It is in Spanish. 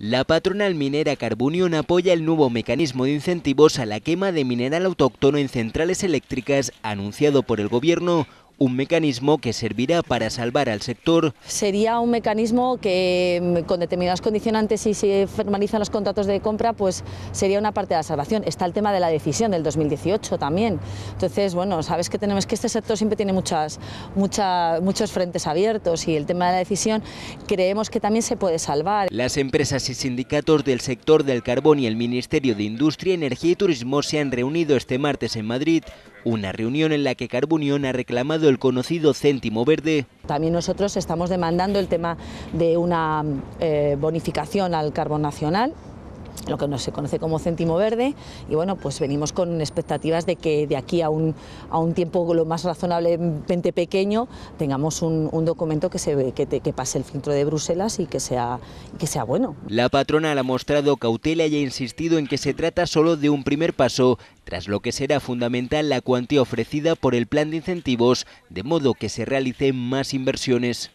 La patronal minera Carbunión apoya el nuevo mecanismo de incentivos a la quema de mineral autóctono en centrales eléctricas anunciado por el gobierno un mecanismo que servirá para salvar al sector. Sería un mecanismo que mm, con determinadas condicionantes, si se formalizan los contratos de compra, pues sería una parte de la salvación. Está el tema de la decisión del 2018 también. Entonces, bueno, sabes que tenemos que este sector siempre tiene muchas, muchos frentes abiertos y el tema de la decisión creemos que también se puede salvar. Las empresas y sindicatos del sector del carbón y el Ministerio de Industria, Energía y Turismo se han reunido este martes en Madrid una reunión en la que Carbunión ha reclamado el conocido céntimo verde. También nosotros estamos demandando el tema de una eh, bonificación al carbón nacional lo que no se conoce como céntimo verde y bueno pues venimos con expectativas de que de aquí a un, a un tiempo lo más razonablemente pequeño tengamos un, documento que se pase el filtro de Bruselas y que sea que sea bueno. La patronal ha mostrado cautela y ha insistido en que se trata solo de un primer paso tras lo que será fundamental la cuantía ofrecida por el plan de incentivos de modo que se realicen más inversiones.